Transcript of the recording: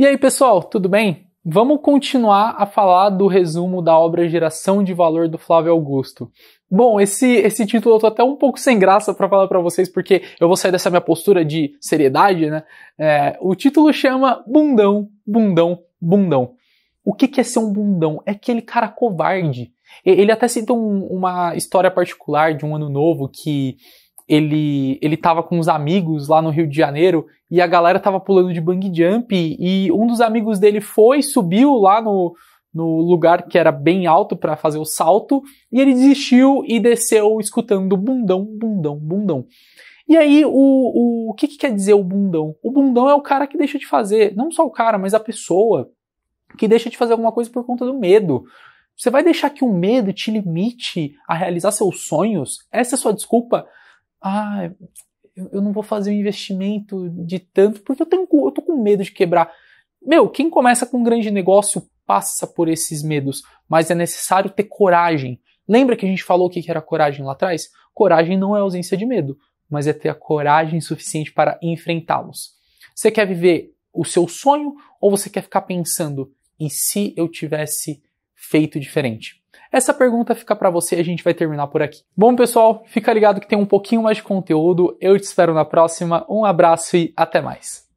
E aí, pessoal, tudo bem? Vamos continuar a falar do resumo da obra Geração de Valor do Flávio Augusto. Bom, esse, esse título eu tô até um pouco sem graça para falar para vocês, porque eu vou sair dessa minha postura de seriedade, né? É, o título chama Bundão, Bundão, Bundão. O que, que é ser um bundão? É aquele cara covarde. Ele até cita um, uma história particular de um ano novo que ele ele tava com uns amigos lá no Rio de Janeiro e a galera tava pulando de bang jump e um dos amigos dele foi, subiu lá no, no lugar que era bem alto para fazer o salto e ele desistiu e desceu escutando bundão, bundão, bundão. E aí, o, o, o que, que quer dizer o bundão? O bundão é o cara que deixa de fazer, não só o cara, mas a pessoa que deixa de fazer alguma coisa por conta do medo. Você vai deixar que o medo te limite a realizar seus sonhos? Essa é a sua desculpa? ah, eu não vou fazer um investimento de tanto, porque eu, tenho, eu tô com medo de quebrar. Meu, quem começa com um grande negócio passa por esses medos, mas é necessário ter coragem. Lembra que a gente falou o que era coragem lá atrás? Coragem não é ausência de medo, mas é ter a coragem suficiente para enfrentá-los. Você quer viver o seu sonho ou você quer ficar pensando, e se eu tivesse feito diferente? Essa pergunta fica para você e a gente vai terminar por aqui. Bom, pessoal, fica ligado que tem um pouquinho mais de conteúdo. Eu te espero na próxima. Um abraço e até mais.